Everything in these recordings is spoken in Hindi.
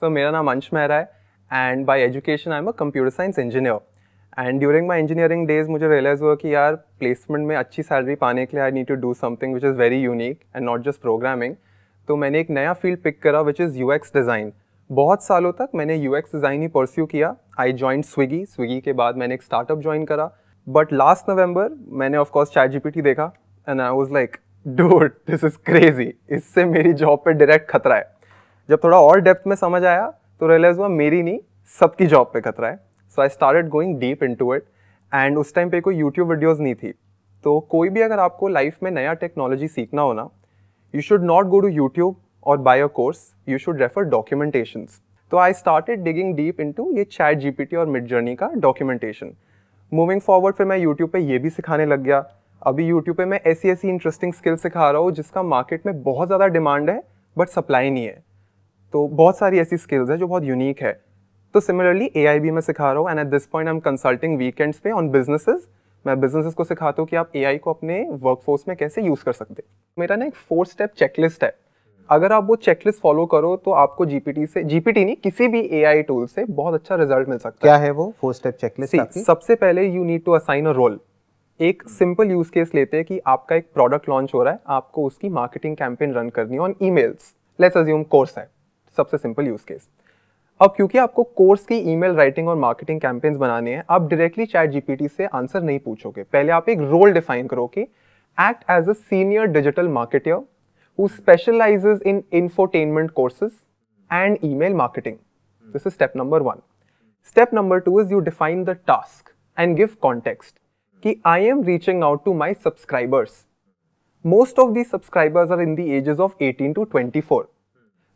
सो मेरा नाम अंश मेहरा है and by education I am a computer science engineer and during my engineering days मुझे रियलाइज़ हुआ कि यार प्लेसमेंट में अच्छी सैलरी पाने के लिए I need to do something which is very unique and not just programming तो मैंने एक नया फील्ड पिक करा which is U X design बहुत सालों तक मैंने यू एक्स डिज़ाइन ही परस्यू किया आई ज्वाइन स्विगी स्विगी के बाद मैंने एक स्टार्टअप ज्वाइन करा बट लास्ट नवंबर मैंने of course chat G P T देखा and I was like dude this is crazy इससे मेरी जॉब पर डायरेक्ट खतरा है जब थोड़ा और डेप्थ में समझ आया तो रियलाइज़ हुआ मेरी नहीं सबकी जॉब पे खतरा है so I started going deep into it and उस टाइम पे कोई यूट्यूब वीडियोज़ नहीं थी तो कोई भी अगर आपको लाइफ में नया टेक्नोलॉजी सीखना हो ना you should not go to YouTube और buy a course you should refer documentation तो I started digging deep to ये चैट टी और मिड जर्नी का डॉक्यूमेंटेशन मूविंग फॉरवर्ड फिर मैं यूट्यूब पर यह भी सिखाने लग गया अभी यूट्यूब पर मैं ऐसी ऐसी इंटरेस्टिंग स्किल सिखा रहा हूँ जिसका मार्केट में बहुत ज़्यादा डिमांड है बट सप्लाई नहीं है तो बहुत सारी ऐसी स्किल्स हैं जो बहुत यूनिक है तो सिमिलरली ए आई में सिखा रहा हूँ and at this point I am consulting weekends पे ऑन बिजनेसेस मैं बिजनेसेस को सिखाता हूँ कि आप ए आई को अपने वर्कफोर्स में कैसे यूज़ कर सकते मेरा ना एक फोर स्टेप चेकलिस्ट है अगर आप वो चेकलिस्ट फॉलो करो तो आपको जीपीटी से जीपीटी नहीं किसी भी ए आई टूल से बहुत अच्छा रिजल्ट मिल सकता क्या है वो फोर स्टेप चेकलिस्ट सबसे पहले you need to assign a role एक सिंपल यूज केस लेते हैं कि आपका एक प्रोडक्ट लॉन्च हो रहा है आपको उसकी मार्केटिंग कैंपेन रन करनी है on emails let's assume course है सबसे सिंपल यूज़ केस अब क्योंकि आपको कोर्स की ईमेल राइटिंग और मार्केटिंग कैंपेन्स बनाने हैं आप डायरेक्टली चैट जीपीटी से आंसर नहीं पूछोगे पहले आप एक रोल डिफाइन करो कि act as a senior digital marketer who specialise in infotainment courses and email marketing this is step number one step number two is you define the task and give context कि I am reaching out to my subscribers most of the subscribers are in the ages of 18 to 24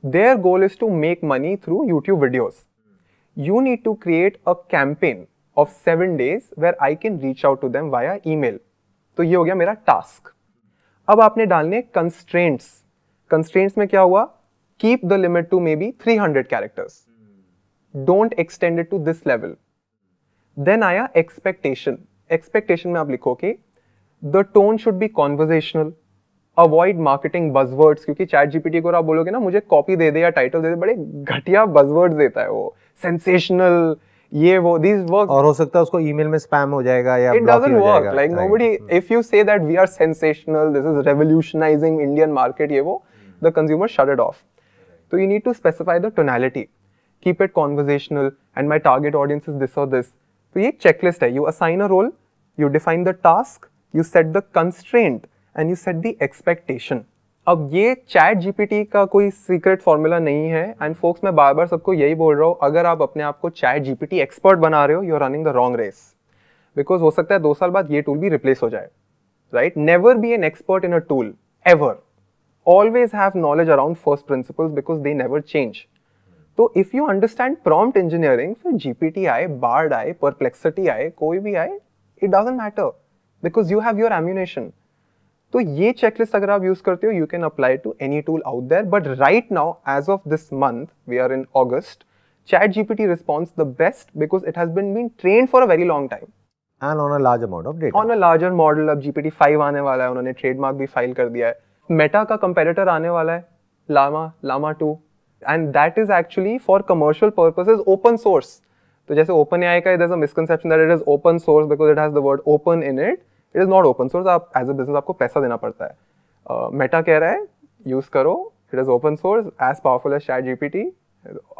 their goal is to make money through YouTube videos. You need to create a campaign of seven days where I can reach out to them via email. तो ये हो गया मेरा टास्क अब आपने डालने कंस्ट्रेंट्स कंस्ट्रेंट्स में क्या हुआ keep the limit to maybe three hundred characters don't extended to this level then आया एक्सपेक्टेशन एक्सपेक्टेशन में आप लिखो कि the tone should be conversational avoid marketing buzzwords क्योंकि चैट जीपीटी को आप बोलोगे ना मुझे कॉपी दे दे या टाइटल दे दे बड़े घटिया बजवर्ड देता है वो सेंसेशनल ये वो दिस वर्क और हो सकता है उसको ईमेल में स्पैम हो जाएगा या it doesn't work like nobody if you say that we are sensational this is revolutionising Indian market ये वो the consumer shut it off तो you need to specify the tonality keep it conversational and my target audience is this और दिस तो ये एक चेकलिस्ट है you assign a role you define the task you set the constraint and you set the expectation अब ये चैट जीपीटी का कोई सीक्रेट फॉर्मूला नहीं है एंड फोक्स मैं बार बार सबको यही बोल रहा हूँ अगर आप अपने आप को चैट जीपीटी एक्सपर्ट बना रहे हो you are running the wrong race because हो सकता है दो साल बाद ये टूल भी रिप्लेस हो जाए right never be an expert in a tool ever always have knowledge around first principle because they never change तो if you understand prompt engineering फिर जीपीटी आए बार्ड आए परप्लेक्सिटी आए कोई भी आए it doesn't matter because you have your ammunition तो ये चेकलिस्ट अगर आप यूज करते हो you can apply to any tool out there but right now as of this month we are in August chat GPT response the best because it has been been train for a very long time and on a large amount of data on a larger model अब gpt 5 आने वाला है उन्होंने ट्रेडमार्क भी फाइल कर दिया है मेटा का कंपेरेटर आने वाला है Llama Llama 2 and that is actually for commercial purposes open source तो जैसे ओपन एआई का there is a that it is open source because it has the word open in it it is not open source आप एज अ बिजनेस आपको पैसा देना पड़ता है मेटा uh, कह रहा है यूज़ करो it is open source as powerful as शायद G P T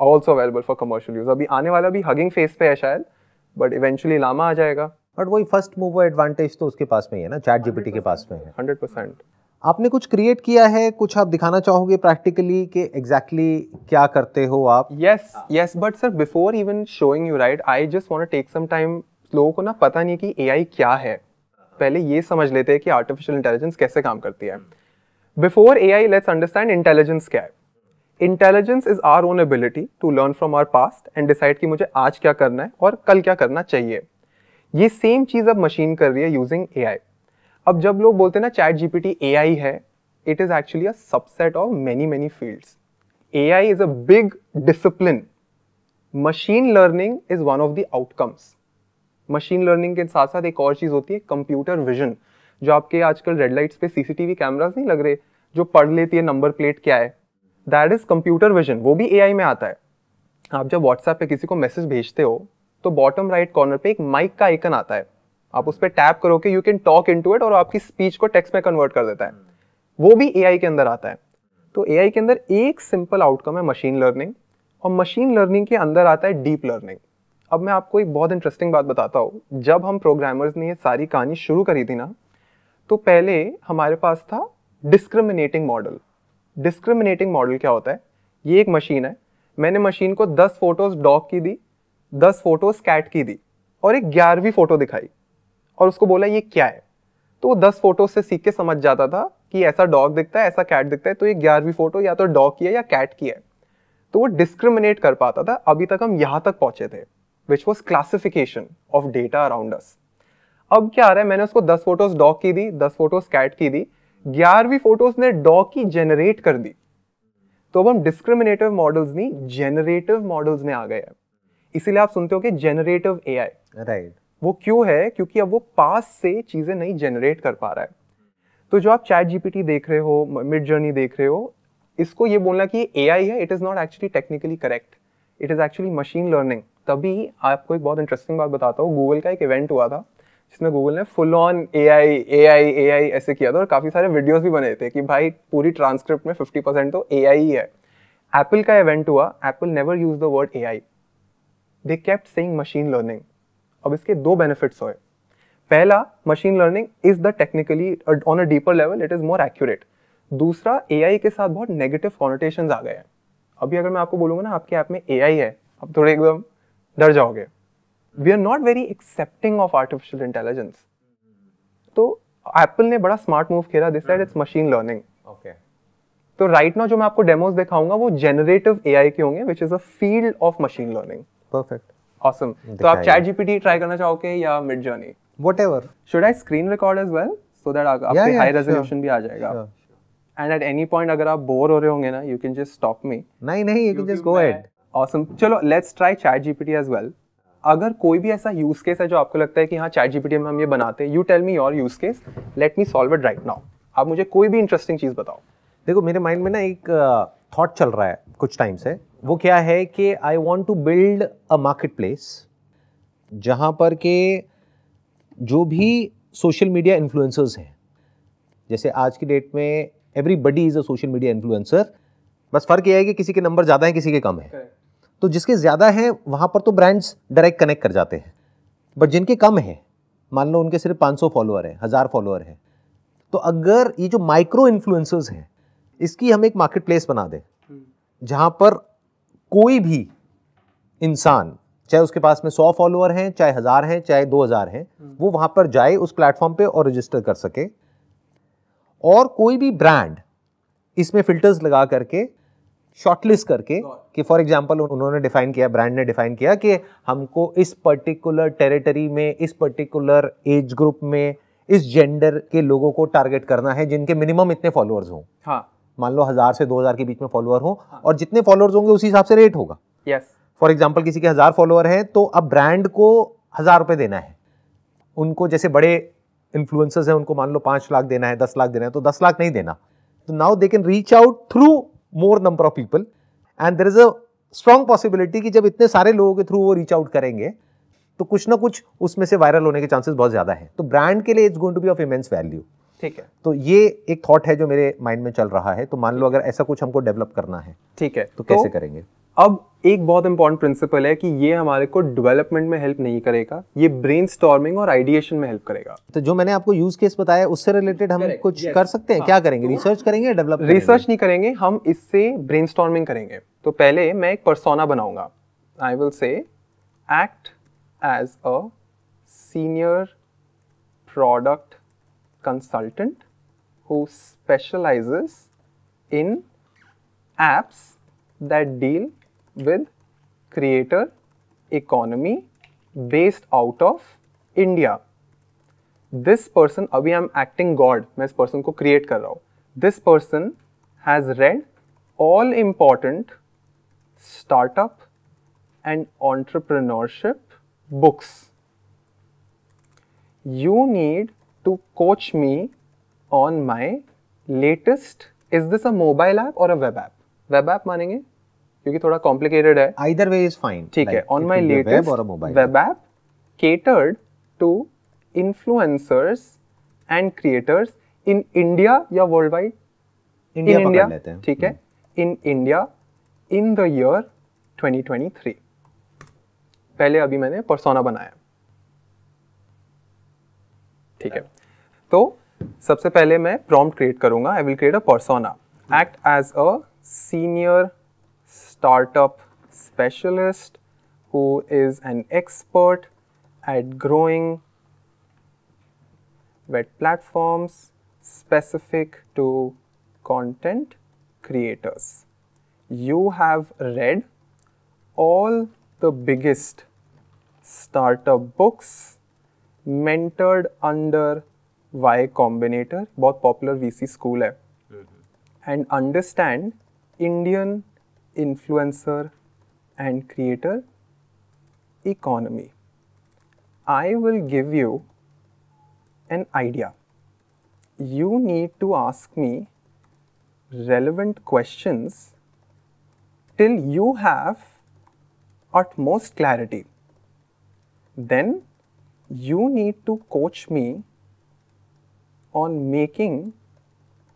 also available for commercial use अभी आने वाला भी हगिंग फेस पे है शायद बट इवेंचुअली लामा आ जाएगा बट वही फर्स्ट मूवर एडवांटेज तो उसके पास में ही है ना चैट जीपीटी के पास में है हंड्रेड परसेंट आपने कुछ क्रिएट किया है कुछ आप दिखाना चाहोगे प्रैक्टिकली कि एग्जैक्टली exactly क्या करते हो आप yes yes but sir before even showing you right I just want to take some time लोगों को ना पता नहीं कि एआई क्या है पहले ये समझ लेते हैं कि आर्टिफिशियल इंटेलिजेंस कैसे काम करती है before A I let's understand intelligence क्या है intelligence is our own ability to learn from our past and decide कि मुझे आज क्या करना है और कल क्या करना चाहिए ये सेम चीज़ अब मशीन कर रही है यूजिंग ए आई अब जब लोग बोलते हैं ना chat G P T A I है it is actually a subset of many many fields A I is a big discipline machine learning is one of the outcomes machine learning के साथ साथ एक और चीज़ होती है कंप्यूटर विजन जो आपके आजकल रेड लाइट्स पे सीसीटीवी कैमरास नहीं लग रहे जो पढ़ लेती है नंबर प्लेट क्या है दैट इज़ कंप्यूटर विजन वो भी ए में आता है आप जब व्हाट्सएप पे किसी को मैसेज भेजते हो तो बॉटम राइट कॉर्नर पे एक माइक का आइकन आता है आप उस पर टैप करो you can talk into it और आपकी स्पीच को टेक्स्ट में कन्वर्ट कर देता है वो भी ए के अंदर आता है तो ए के अंदर एक सिंपल आउटकम है मशीन लर्निंग और मशीन लर्निंग के अंदर आता है डीप लर्निंग अब मैं आपको एक बहुत इंटरेस्टिंग बात बताता हूँ जब हम प्रोग्रामर्स ने ये सारी कहानी शुरू करी थी ना तो पहले हमारे पास था डिस्क्रिमिनेटिंग मॉडल डिस्क्रिमिनेटिंग मॉडल क्या होता है ये एक मशीन है मैंने मशीन को 10 फोटोज डॉग की दी 10 फोटोज कैट की दी और एक ग्यारहवीं फ़ोटो दिखाई और उसको बोला ये क्या है तो वो दस फोटोज से सीख के समझ जाता था कि ऐसा डॉग दिखता है ऐसा कैट दिखता है तो ये ग्यारहवीं फ़ोटो या तो डॉग की है या कैट की है तो वो डिस्क्रिमिनेट कर पाता था अभी तक हम यहाँ तक पहुँचे थे which was classification of data around us अब क्या आ रहा है मैंने उसको दस फोटोज डॉग की दी दस फोटोज कैट की दी ग्यारहवीं फोटोज ने डॉग की जेनरेट कर दी तो अब हम डिस्क्रिमिनेटिव मॉडल्स नहीं जेनरेटिव मॉडल्स में आ गए हैं इसीलिए आप सुनते हो कि जेनरेटिव ए आई राइट वो क्यों है क्योंकि अब वो पास से चीज़ें नहीं जेनरेट कर पा रहा है तो जो आप चैट जीपीटी देख रहे हो मिड जर्नी देख रहे हो इसको ये बोलना कि ए आई है it is not actually technically correct it is actually machine learning तभी आपको एक बहुत इंटरेस्टिंग बात बताता हूँ गूगल का एक इवेंट हुआ था जिसमें गूगल ने फुल ऑन ए आई ए आई ए आई ऐसे किया था और काफ़ी सारे वीडियोस भी बने थे कि भाई पूरी ट्रांसक्रिप्ट में 50 परसेंट तो ए आई ही है एप्पल का इवेंट हुआ Apple never use the word A I they kept saying machine learning अब इसके दो बेनिफिट्स हुए पहला machine learning is the technically on a deeper level it is more accurate दूसरा ए के साथ बहुत नेगेटिव कॉनोटेशन आ गए हैं अभी अगर मैं आपको बोलूंगा ना आपके ऐप आप में ए है अब थोड़े एकदम डर जाओगे we are not very accepting of artificial intelligence तो एप्पल ने बड़ा स्मार्ट मूव खेला this it's machine learning okay तो राइट नाउ जो मैं आपको डेमोज दिखाऊंगा वो जनरेटिव एआई के होंगे which is a field of machine learning perfect awesome तो आप चैट जीपीटी ट्राई करना चाहोगे या Midjourney whatever should I screen record as well so that आपके हाई रेजोल्यूशन भी आ जाएगा एंड एट एनी पॉइंट अगर आप बोर हो रहे होंगे ना you can just stop me नहीं नहीं you can just go ahead awesome चलो let's try chat GPT as well अगर कोई भी ऐसा यूज केस है जो आपको लगता है कि हाँ चैट जीपीटी में हम ये बनाते हैं you tell me your use case let me solve it right now आप मुझे कोई भी इंटरेस्टिंग चीज़ बताओ देखो मेरे माइंड में ना एक थॉट uh, चल रहा है कुछ टाइम से वो क्या है कि I want to build a market place जहाँ पर के जो भी सोशल मीडिया इन्फ्लुएंसर्स हैं जैसे आज की डेट में everybody is a social media influencer बस फ़र्क यह है कि किसी के नंबर ज़्यादा हैं किसी के कम है okay. तो जिसके ज़्यादा हैं वहाँ पर तो ब्रांड्स डायरेक्ट कनेक्ट कर जाते हैं बट जिनके कम हैं मान लो उनके सिर्फ 500 फॉलोअर हैं हज़ार फॉलोअर हैं तो अगर ये जो माइक्रो इन्फ्लुएंसर्स हैं इसकी हम एक मार्केट प्लेस बना दें जहाँ पर कोई भी इंसान चाहे उसके पास में सौ फॉलोअर हैं चाहे हज़ार हैं चाहे दो हज़ार हैं वो वहाँ पर जाए उस प्लेटफॉर्म पे और रजिस्टर कर सके और कोई भी ब्रांड इसमें फिल्टर्स लगा करके शॉर्टलिस्ट करके कि फॉर एग्जांपल उन्होंने डिफाइन किया ब्रांड ने डिफाइन किया कि हमको इस पर्टिकुलर टेरिटरी में इस पर्टिकुलर एज ग्रुप में इस जेंडर के लोगों को टारगेट करना है जिनके मिनिमम इतने फॉलोअर्स हों हाँ मान लो हज़ार से दो हज़ार के बीच में फॉलोअर हो हाँ. और जितने फॉलोअर्स होंगे उसी हिसाब से रेट होगा यस फॉर एग्जाम्पल किसी के हज़ार फॉलोअर हैं तो अब ब्रांड को हज़ार रुपये देना है उनको जैसे बड़े इन्फ्लुएंसर्स हैं उनको मान लो पांच लाख देना है दस लाख देना है तो दस लाख नहीं देना तो now they can reach out through more number of people and there is a strong possibility कि जब इतने सारे लोगों के थ्रू वो रीच आउट करेंगे तो कुछ ना कुछ उसमें से वायरल होने के चांसेस बहुत ज्यादा है तो ब्रांड के लिए it's going to be of immense value ठीक है तो ये एक थॉट है जो मेरे माइंड में चल रहा है तो मान लो अगर ऐसा कुछ हमको डेवलप करना है ठीक है तो, तो कैसे करेंगे अब एक बहुत इंपॉर्टेंट प्रिंसिपल है कि ये हमारे को डेवलपमेंट में हेल्प नहीं करेगा ये ब्रेन और आइडिएशन में हेल्प करेगा तो जो मैंने आपको यूज केस बताया उससे रिलेटेड हम Correct. कुछ yes. कर सकते हैं हाँ। क्या करेंगे रिसर्च तो करेंगे डेवलप रिसर्च नहीं करेंगे हम इससे ब्रेन करेंगे तो पहले मैं एक परसोना बनाऊंगा I will say act as a senior product consultant who specialises in apps that deal with creator economy based out of India. This person, abhi I am acting God, I am person ko create kar This person has read all important startup and entrepreneurship books. You need to coach me on my latest, is this a mobile app or a web app? Web app, maanenge? क्योंकि थोड़ा कॉम्प्लिकेटेड है आइदर वे इज फाइन ठीक है on my latest web app catered to influencers and creators in India या वर्ल्ड वाइड इंडिया इंडिया ठीक है in India in the year 2023 पहले अभी मैंने परसोना बनाया ठीक है तो सबसे पहले मैं प्रॉम्प्ट क्रिएट करूंगा I will create a persona act as a senior startup specialist who is an expert at growing web platforms specific to content creators. You have read all the biggest startup books mentored under Y Combinator, both popular VC school है, mm-hmm. and understand Indian influencer and creator economy. I will give you an idea. You need to ask me relevant questions till you have utmost clarity. Then you need to coach me on making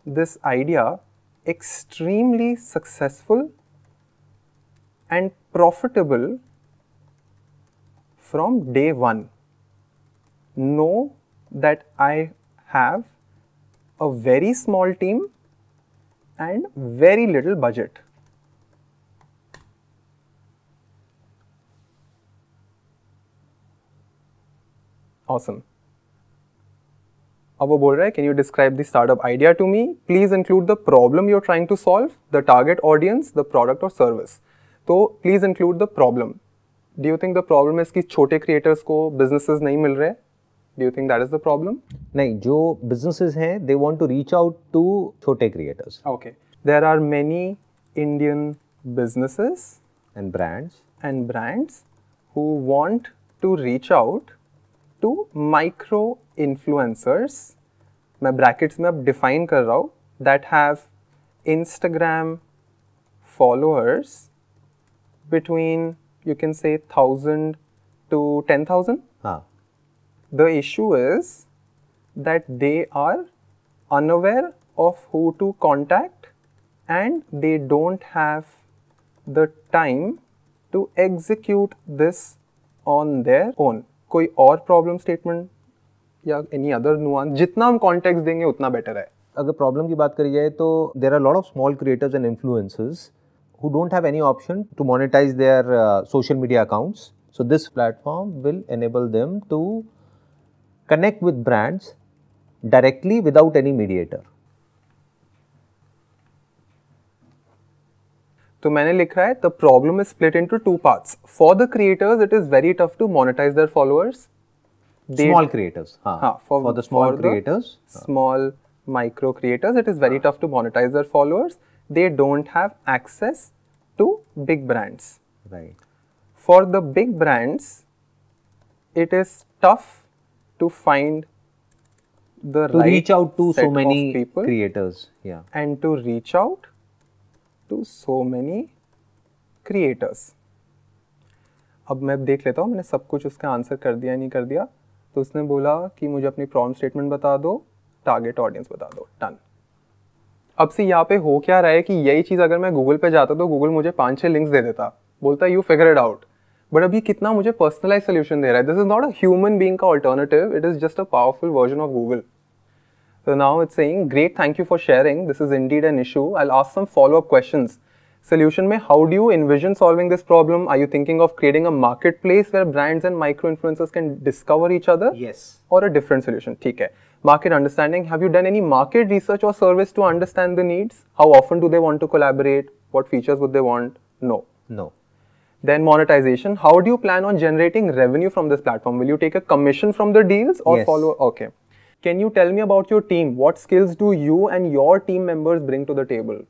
this idea extremely successful and profitable from day one. Know that I have a very small team and very little budget. Awesome. Abo bol rahe, can you describe the startup idea to me? Please include the problem you're trying to solve, the target audience, the product or service. तो please include the problem do you think the problem is कि छोटे क्रिएटर्स को बिजनेसेस नहीं मिल रहे do you think that is the problem नहीं जो बिजनेसेस हैं they want to reach out to छोटे creators okay there are many Indian businesses and brands and brands who want to reach out to micro influencers मैं ब्रैकेट्स में अब डिफाइन कर रहा हूँ that have Instagram followers between you can say 1000 to 10000 huh. the issue is that they are unaware of who to contact and they don't have the time to execute this on their own कोई और problem statement या एनी अदर नुआन जितना हम कॉन्टेक्स्ट देंगे उतना बेटर है अगर प्रॉब्लम की बात करी जाए तो there are lot of small creators and influences who don't have any option to monetize their uh, social media accounts. So, this platform will enable them to connect with brands directly without any mediator. So, I likha hai, the problem is split into two parts. For the creators, it is very tough to monetize their followers. small creators. for, the small creators. small micro creators, it is very tough to monetize their followers. They don't have access to big brands. Right. For the big brands, it is tough to find the to right reach out to set so many people creators. Yeah. And to reach out to so many creators. अब मैं देख लेता हूँ मैंने सब कुछ उसका आंसर कर दिया नहीं कर दिया तो उसने बोला कि मुझे अपनी प्रॉब्लम स्टेटमेंट बता दो टारगेट ऑडियंस बता दो टन अब से यहाँ पे हो क्या रहा है कि यही चीज़ अगर मैं गूगल पे जाता तो गूगल मुझे पांच छह लिंक्स दे देता बोलता you figure it out but अभी कितना मुझे पर्सनलाइज सोल्यूशन दे रहा है this is not a Bing का alternative it is just a powerful version of Google so now it saying great thank you for sharing this is indeed an issue I ask some follow up question solution में how do you vision solving this problem I you thinking of creating a market place where brands and micro influencers can discover each other और अ डिफरेंट सोल्यूशन ठीक है market understanding. Have you done any market research or service to understand the needs? How often do they want to collaborate? What features would they want? No. No. Then monetization. How do you plan on generating revenue from this platform? Will you take a commission from the deals or yes. follow? Okay. Can you tell me about your team? What skills do you and your team members bring to the table?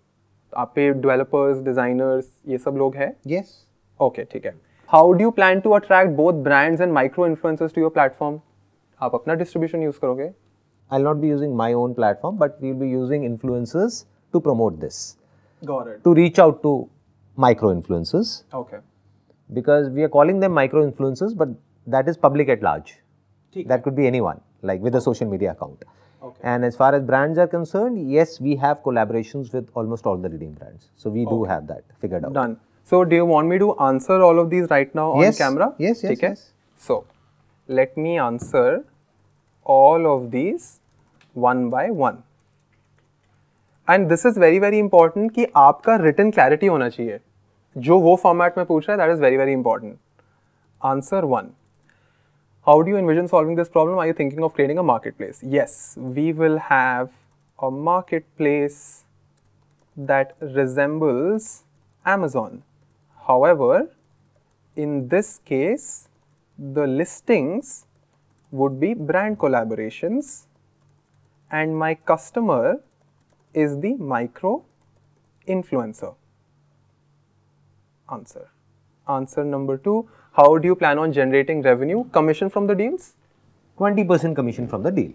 आपके developers, designers, ये सब लोग हैं Yes. Okay. ठीक है do you plan to attract both brands and micro influencers to your platform? आप अपना डिस्ट्रीब्यूशन यूज करोगे I'll not be using my own platform, but we'll be using influencers to promote this. Got it. To reach out to micro influencers. Okay. Because we are calling them micro influencers, but that is public at large. Theek. That could be anyone, like with a social media account. Okay. And as far as brands are concerned, yes, we have collaborations with almost all the leading brands. So we okay. do have that figured out. Done. So do you want me to answer all of these right now yes. on camera? Yes, yes, yes. So let me answer all of these one by one. And this is very very important कि आपका written clarity होना चाहिए जो वो format में that is very very important. Answer one. How do you envision solving this problem? Are you thinking of creating a marketplace? Yes, we will have a marketplace that resembles Amazon. However, in this case, the listings would be brand collaborations and my customer is the micro influencer. Answer. Answer number two, how do you plan on generating revenue? Commission from the deals? 20% commission from the deal.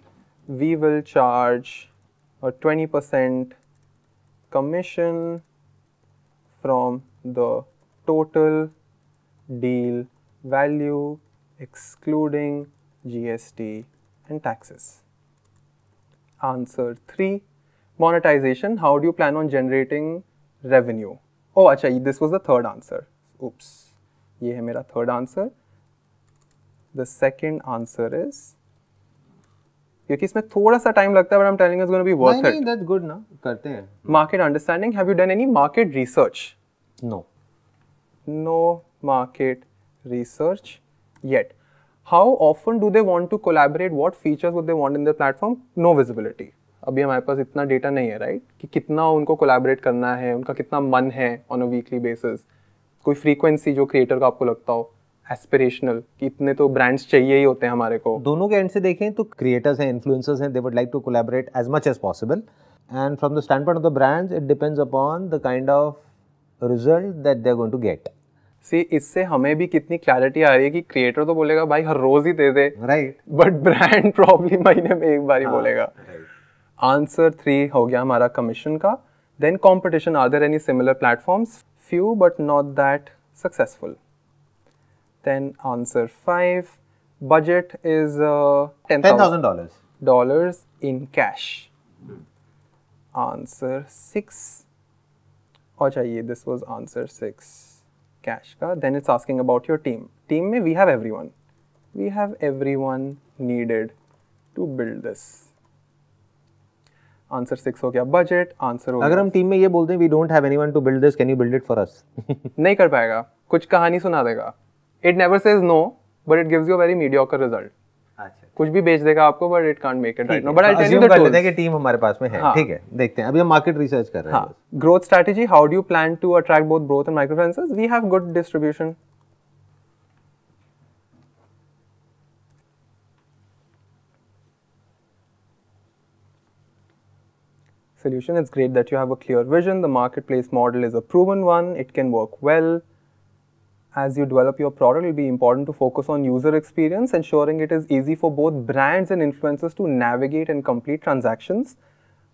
We will charge a 20% commission from the total deal value excluding GST and taxes. Answer 3. Monetization. How do you plan on generating revenue? Oh, actually, this was the third answer. Oops. Yeh hai mera third answer. The second answer is time but I'm telling you it's going to be worth it. That's good, na? Karte hai. Market understanding. Have you done any market research? No. No market research yet. How often do they want to collaborate what features would they want in the platform no visibility अभी हमारे पास इतना डेटा नहीं है राइट right? कि कितना उनको कोलेबरेट करना है उनका कितना मन है ऑन अ वीकली बेसिस कोई फ्रीक्वेंसी जो क्रिएटर का आपको लगता हो एस्पिरेशनल कि इतने तो ब्रांड्स चाहिए ही होते हैं हमारे को दोनों के एंड से देखें तो क्रिएटर्स हैं इन्फ्लुएंसर्स हैं they would like to collaborate as much as possible and from the standpoint of the brands it depends upon the kind of result that they are going to get see इससे हमें भी कितनी क्लैरिटी आ रही है कि क्रिएटर तो बोलेगा भाई हर रोज ही दे दे राइट बट ब्रांड प्रॉब्लम महीने में एक बार ही हाँ, बोलेगा आंसर थ्री हो गया हमारा कमीशन का then competition are there any similar platforms few but not that successful then answer five budget is ten thousand thousand dollars in cash answer six और चाहिए. This was answer six cash का then it's asking about your team team में we have everyone we have everyone needed to build this answer six हो गया बजट आंसर अगर हम टीम में ये बोलते हैं we don't have anyone to build this can you build it for us नहीं कर पाएगा कुछ कहानी सुना देगा it never says no but it gives you a very mediocre result अच्छा कुछ भी बेच देगा आपको but it can't make it right no but I tell you the tools कि टीम हमारे पास में है हाँ। ठीक है देखते हैं अभी हम मार्केट रिसर्च कर रहे हैं growth strategy how do you plan to attract both growth and micro finances we have good distribution solution it's great that you have a clear vision the marketplace model is a proven one it can work well as you develop your product, it'll be important to focus on user experience, ensuring it is easy for both brands and influencers to navigate and complete transactions.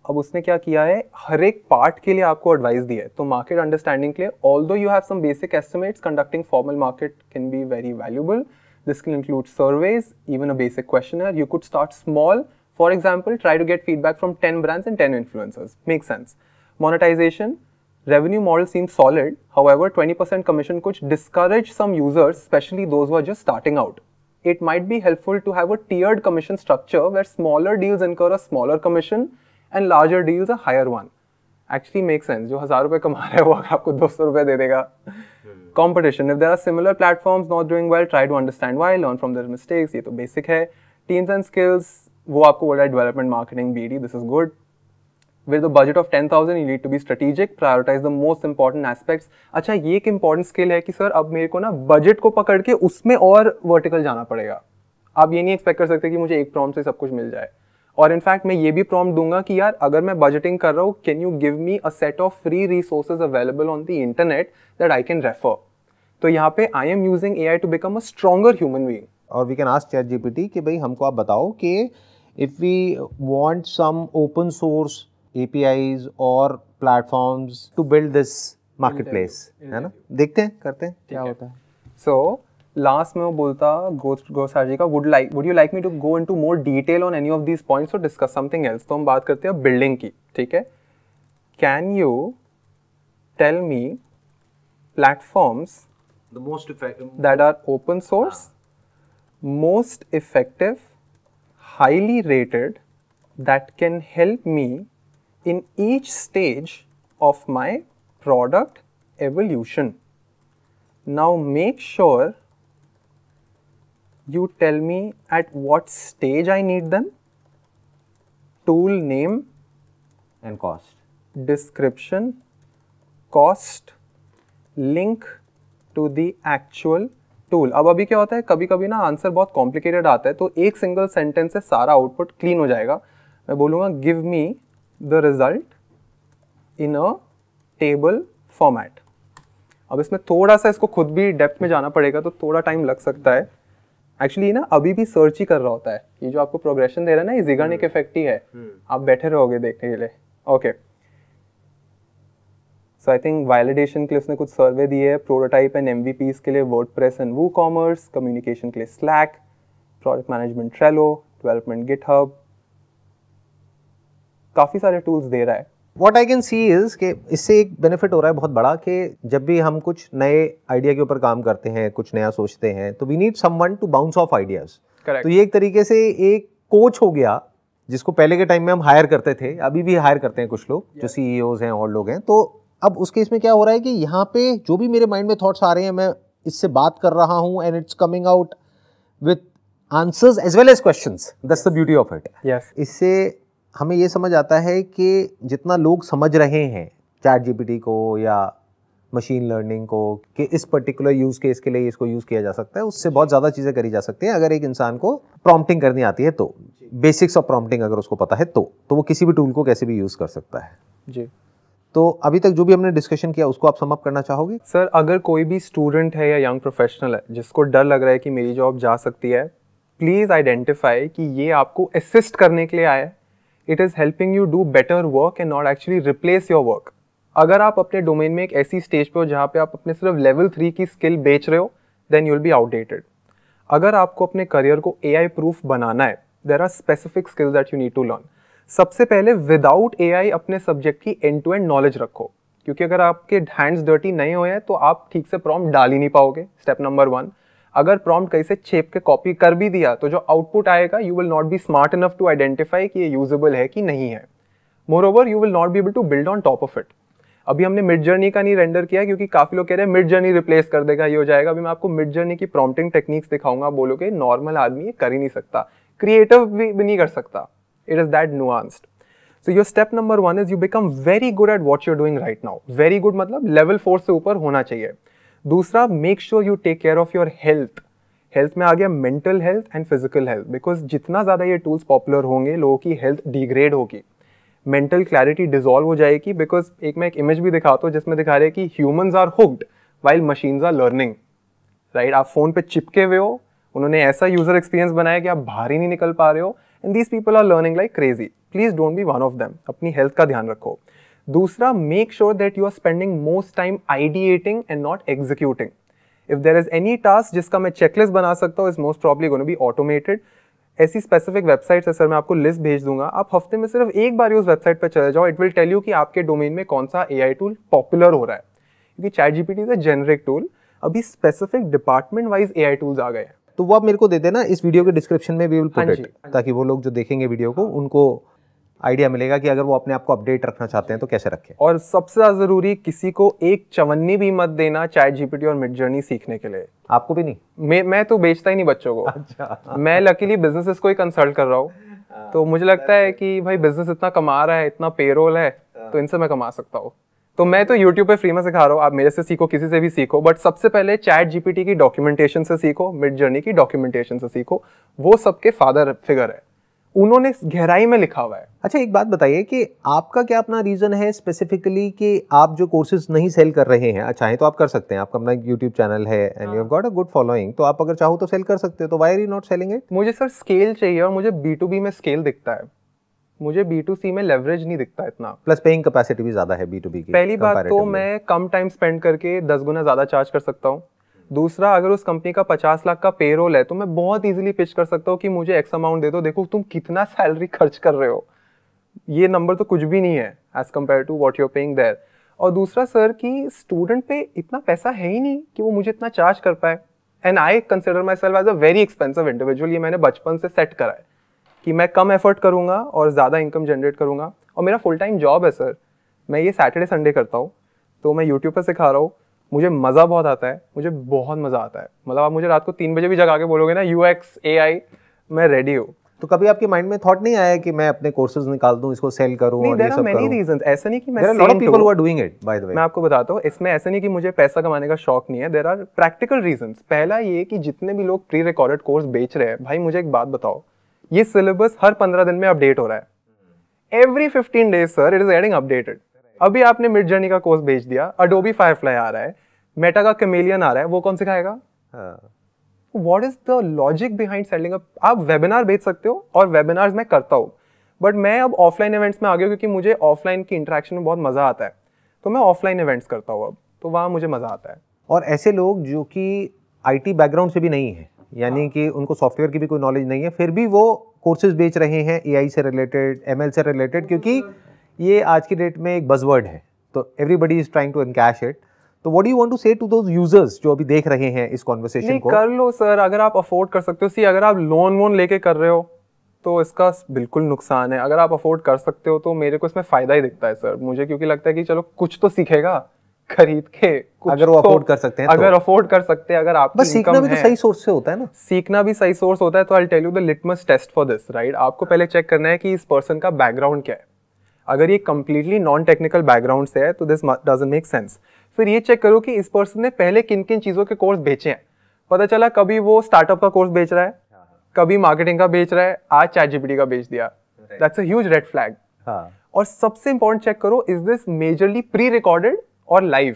अब उसने क्या किया है हर एक पार्ट के लिए आपको एडवाइस दी है तो मार्केट अंडरस्टैंडिंग के लिए although you have some basic estimates conducting formal market can be very valuable this can include surveys even a basic questionnaire you could start small for example try to get feedback from ten brands and ten influencers make sense monetisation revenue model seems solid. However, 20% commission could discourage some users, especially those who are just starting out. It might be helpful to have a tiered commission structure where smaller deals incur a smaller commission and larger deals a higher one. Actually makes sense. जो हजार रुपए कमा रहा है वो आपको दो सौ रुपए दे देगा competition if there are similar platforms not doing well try to understand why learn from their mistakes ये तो बेसिक है टीम्स एंड स्किल्स वो आपको बोल रहा है development with a budget of ten thousand you need to be strategic prioritise the most important aspects अच्छा ये एक इंपॉर्टेंट स्किल है कि सर अब मेरे को ना बजट को पकड़ के उसमें और वर्टिकल जाना पड़ेगा आप ये नहीं एक्सपेक्ट कर सकते कि मुझे एक प्रॉम से सब कुछ मिल जाए और इनफैक्ट मैं ये भी प्रॉम दूंगा कि यार अगर मैं बजटिंग कर रहा हूँ can you give me a set of free resources available on the internet that I can refer तो यहाँ पे I am using A I to become a stronger human being और we can ask chat GPT कि भाई हमको आप बताओ कि if we want some open source APIs or platforms to build this marketplace, है ना? देखते हैं, करते हैं, क्या होता है? So लास्ट में वो बोलता ग्रोथ ग्रोथ स्ट्रैटेजी का would like would you like me to go into more detail on any of this points और डिस्कस समथिंग एल्स तो हम बात करते हैं बिल्डिंग की ठीक है can you tell me platforms the most effective that are open source most effective highly rated that can help me in each stage of my product evolution. Now make sure you tell me at what stage I need them, tool name and cost, description, cost, link to the actual tool अब अभी क्या होता है कभी कभी ना आंसर बहुत कॉम्प्लिकेटेड आता है तो एक सिंगल सेंटेंस से सारा आउटपुट क्लीन हो जाएगा मैं बोलूँगा give me the result in a table format. अब इसमें थोड़ा सा इसको खुद भी डेप्थ में जाना पड़ेगा तो थोड़ा टाइम लग सकता है एक्चुअली ना अभी भी सर्च ही कर रहा होता है ये जो आपको प्रोग्रेशन दे रहा है ना ये इफेक्ट हम्म। ही है हम्म। आप बैठे रहोगे देखने के लिए ओके सो आई थिंक वायलिडेशन के लिए उसने कुछ सर्वे दिए है प्रोटोटाइप एंड एम के लिए WordPress and WooCommerce communication के लिए Slack project management Trello development Git काफ़ी सारे टूल्स दे रहा है what I can see is कि इससे एक बेनिफिट हो रहा है बहुत बड़ा कि जब भी हम कुछ नए आइडिया के ऊपर काम करते हैं कुछ नया सोचते हैं तो we need someone to bounce off ideas तो ये एक तरीके से एक कोच हो गया जिसको पहले के टाइम में हम हायर करते थे अभी भी हायर करते हैं कुछ लोग yeah. जो सी e हैं और लोग हैं तो अब उसके इसमें क्या हो रहा है कि यहाँ पे जो भी मेरे माइंड में थाट्स आ रहे हैं मैं इससे बात कर रहा हूँ and it's coming out with answers as well as question that's the beauty of it इससे हमें ये समझ आता है कि जितना लोग समझ रहे हैं चैट जीपीटी को या मशीन लर्निंग को कि इस पर्टिकुलर यूज़ केस के लिए इसको यूज़ किया जा सकता है उससे बहुत ज़्यादा चीज़ें करी जा सकती हैं अगर एक इंसान को प्रॉम्प्टिंग करनी आती है तो बेसिक्स ऑफ प्रॉम्प्टिंग अगर उसको पता है तो तो वो किसी भी टूल को कैसे भी यूज़ कर सकता है जी तो अभी तक जो भी हमने डिस्कशन किया उसको आप समअप करना चाहोगे सर अगर कोई भी स्टूडेंट है या यंग प्रोफेशनल है जिसको डर लग रहा है कि मेरी जॉब जा सकती है प्लीज़ आइडेंटिफाई कि ये आपको असिस्ट करने के लिए आया है it is helping you do better work and not actually replace your work अगर आप अपने डोमेन में एक ऐसी स्टेज पर हो जहाँ पे आप अपने सिर्फ लेवल थ्री की स्किल बेच रहे हो then you will be outdated अगर आपको अपने करियर को ए आई प्रूफ बनाना है there are specific skills that you need to learn सबसे पहले विदाउट ए आई अपने सब्जेक्ट की एंड टू एंड नॉलेज रखो क्योंकि अगर आपके हैंड्स डर्टी नहीं हुए हैं तो आप ठीक से प्रॉम डाल ही नहीं पाओगे स्टेप नंबर वन अगर प्रॉम्प्ट कहीं से छेप के कॉपी कर भी दिया तो जो आउटपुट आएगा you will not be smart enough to identify कि ये यूजेबल है कि नहीं है moreover you will not be able to build on top of it अभी हमने मिड जर्नी का नहीं रेंडर किया क्योंकि काफ़ी लोग कह रहे हैं मिड जर्नी रिप्लेस कर देगा ये हो जाएगा अभी मैं आपको मिड जर्नी की प्रॉम्प्टिंग टेक्निक्स दिखाऊंगा बोलोगे नॉर्मल आदमी ये कर ही नहीं सकता क्रिएटिव भी, भी नहीं कर सकता it is that nuanced so your step number one is you become very good at what you're doing right now very good मतलब लेवल फोर से ऊपर होना चाहिए दूसरा make sure you take care of your health health में आ गया mental health and physical health because जितना ज़्यादा ये टूल्स पॉपुलर होंगे लोगों की हेल्थ डिग्रेड होगी मेंटल क्लैरिटी डिजॉल्व हो जाएगी बिकॉज एक मैं एक इमेज भी दिखाता हूँ जिसमें दिखा रहे हैं कि humans are hooked while machines are learning right आप फ़ोन पे चिपके हुए हो उन्होंने ऐसा यूज़र एक्सपीरियंस बनाया कि आप बाहर ही नहीं निकल पा रहे हो and these people are learning like crazy please don't be one of them अपनी हेल्थ का ध्यान रखो दूसरा make sure that you are spending most time ideating and not executing if there is any task जिसका मैं चेकलिस्ट बना सकता हूँ is most probably gonna be automated ऐसी स्पेसिफिक वेबसाइट है सर मैं आपको लिस्ट भेज दूंगा आप हफ्ते में सिर्फ एक बार उस वेबसाइट पर चले जाओ इट विल टेल यू कि आपके डोमेन में कौन सा ए टूल पॉपुलर हो रहा है क्योंकि chat G P is a generic tool अभी specific department wise A tools आ गए हैं तो वो आप मेरे को दे देना इस वीडियो के डिस्क्रिप्शन में भी विल पुट इट ताकि वो लोग जो देखेंगे वीडियो को उनको आइडिया मिलेगा कि अगर वो अपने आप को अपडेट रखना चाहते हैं तो कैसे रखें और सबसे ज़्यादा ज़रूरी किसी को एक चवन्नी भी मत देना चाहे जीपीटी और मिड जर्नी सीखने के लिए आपको भी नहीं मैं मैं तो बेचता ही नहीं बच्चों को अच्छा मैं लकीली बिजनेस को ही कंसल्ट कर रहा हूँ हाँ, तो मुझे लगता है कि भाई बिजनेस इतना कमा रहा है इतना पेरोल है हाँ। तो इनसे मैं कमा सकता हूँ तो मैं तो YouTube पे फ्री में सिखा रहा हूँ आप मेरे से सीखो किसी से भी सीखो बट सबसे पहले चैट जीपीटी की डॉक्यूमेंटेशन से सीखो मिड जर्नी की डॉक्यूमेंटेशन से सीखो वो सबके फादर फिगर है उन्होंने गहराई में लिखा हुआ है अच्छा एक बात बताइए कि आपका क्या अपना रीज़न है स्पेसिफिकली कि आप जो कोर्सेज नहीं सेल कर रहे हैं चाहे अच्छा, तो आप कर सकते हैं आपका अपना यूट्यूब चैनल है and you have got a good following तो आप अगर चाहो तो सेल कर सकते हो तो why are you not selling it मुझे सर स्केल चाहिए और मुझे बी टू बी में स्केल दिखता है मुझे बी टू सी में लेवरेज नहीं दिखता इतना प्लस पेइंग कैपेसिटी भी ज़्यादा है बी टू बी की पहली बात तो मैं कम टाइम स्पेंड करके दस गुना ज़्यादा चार्ज कर सकता हूँ दूसरा अगर उस कंपनी का पचास लाख का पेरोल है तो मैं बहुत इजीली पिच कर सकता हूँ कि मुझे एक्स अमाउंट दे दो देखो तुम कितना सैलरी खर्च कर रहे हो ये नंबर तो कुछ भी नहीं है as compared to what you're paying there और दूसरा सर कि स्टूडेंट पे इतना पैसा है ही नहीं कि वो मुझे इतना चार्ज कर पाए and I consider myself as a very expensive individual ये मैंने बचपन से सेट करा है कि मैं कम एफर्ट करूंगा और ज़्यादा इनकम जनरेट करूंगा और मेरा फुल टाइम जॉब है सर मैं ये सैटरडे संडे करता हूँ तो मैं यूट्यूब पर सिखा रहा हूँ मुझे मज़ा बहुत आता है मुझे बहुत मज़ा आता है मतलब आप मुझे रात को तीन बजे भी जगा के बोलोगे ना यू एक्स ए आई मैं रेडी हूँ तो कभी आपके माइंड में थॉट नहीं आया कि मैं अपने कोर्सेज निकाल दूं इसको सेल करूं नहीं, और ये सब करूं रीजंस ऐसा नहीं कि मैं lot of people who are doing it by the way मैं आपको बताता हूं इसमें ऐसा नहीं कि मुझे पैसा कमाने का शौक नहीं है देयर आर प्रैक्टिकल रीजंस पहला ये कि जितने भी लोग प्री रिकॉर्डेड कोर्स बेच रहे हैं भाई मुझे एक बात बताओ ये सिलेबस हर पंद्रह दिन में अपडेट हो रहा है every 15 days sir it is adding updated अभी आपने मिड जर्नी का कोर्स भेज दिया अडोबी फायरफ्लाई आ रहा है मेटा का कमेलियन आ रहा है वो कौन सिखाएगा what is the logic behind selling up आप वेबिनार भेज सकते हो और वेबिनार्स मैं करता हूँ बट मैं अब ऑफलाइन इवेंट्स में आ गया क्योंकि मुझे ऑफलाइन की इंटरेक्शन में बहुत मज़ा आता है तो मैं ऑफलाइन इवेंट्स करता हूँ अब तो वहाँ मुझे मज़ा आता है और ऐसे लोग जो कि आईटी बैकग्राउंड से भी नहीं है यानी हाँ। कि उनको सॉफ्टवेयर की भी कोई नॉलेज नहीं है फिर भी वो कोर्सेज बेच रहे हैं एआई से रिलेटेड एमएल से रिलेटेड क्योंकि ये आज की डेट में एक बजवर्ड है तो everybody is trying to encash it तो what you want to say to दो यूजर्स जो अभी देख रहे हैं इस कॉन्वर्सेशन को कर लो सर अगर आप अफोर्ड कर सकते हो सी अगर आप लोन वोन लेके कर रहे हो तो इसका बिल्कुल नुकसान है अगर आप अफोर्ड कर सकते हो तो मेरे को इसमें फ़ायदा ही दिखता है सर मुझे क्योंकि लगता है कि चलो कुछ तो सीखेगा खरीद के अगर वो अफोर्ड तो कर सकते हैं अगर अफोर्ड तो। कर सकते हैं अगर आप बस सीखना भी तो सही सोर्स से होता है ना सीखना भी सही सोर्स होता है तो I tell you the litmus test for this right आपको पहले चेक करना है कि इस पर्सन का बैकग्राउंड क्या है अगर ये कम्प्लीटली नॉन टेक्निकल बैकग्राउंड से है तो दिस डजेंट मेक सेंस फिर ये चेक करो कि इस पर्सन ने पहले किन किन चीज़ों के कोर्स बेचे हैं पता चला कभी वो स्टार्टअप का कोर्स बेच रहा है हाँ, हाँ। कभी मार्केटिंग का बेच रहा है आज चैट जीपीटी का बेच दिया that's a huge red flag और सबसे इंपॉर्टेंट चेक करो is this majorly prerecorded और लाइव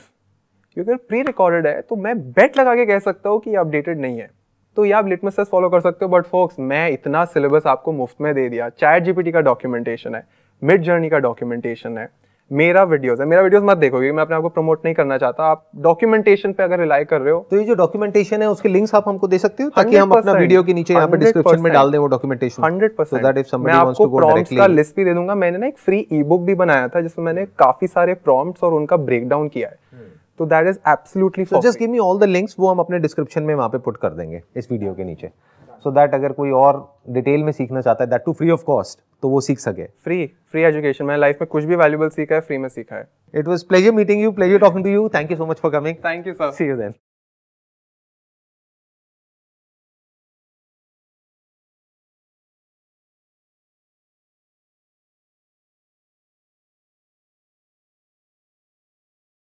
क्योंकि प्री रिकॉर्डेड है तो मैं बेट लगा के कह सकता हूँ कि अपडेटेड नहीं है तो ये आप लिटमस फॉलो कर सकते हो बट फोक्स मैं इतना सिलेबस आपको मुफ्त में दे दिया चैट जीपीटी का डॉक्यूमेंटेशन है मिड जर्नी का डॉक्यूमेंटेशन है मेरा वीडियोस है मेरा वीडियोस मत देखोगे मैं अपने आपको प्रमोट नहीं करना चाहता आप डॉक्यूमेंटेशन पे अगर रिलाई कर रहे हो तो ये जो डॉक्यूमेंटेशन है उसके लिंक्स आप हमको दे सकते हो ताकि हम अपना वीडियो के नीचे यहाँ पे डिस्क्रिप्शन में डाल दें वो डॉक्यूमेंटेशन हंड्रेड परसेंट का लिस्ट भी दे दूंगा मैंने ना एक फ्री ई बुक भी बनाया था जिसमें मैंने काफी सारे प्रॉम्प्ट्स और उनका ब्रेक डाउन किया है hmm. तो that is absolutely just give me all the links वो हम अपने डिस्क्रिप्शन में वहां पे पुट कर देंगे इस वीडियो के नीचे सो दैट अगर कोई और डिटेल में सीखना चाहता है that to free of cost तो वो सीख सके फ्री फ्री एजुकेशन मैंने लाइफ में कुछ भी वैल्यूबल सीखा है फ्री में सीखा है it was pleasure meeting you pleasure talking to you thank you so much for coming thank you sir see you then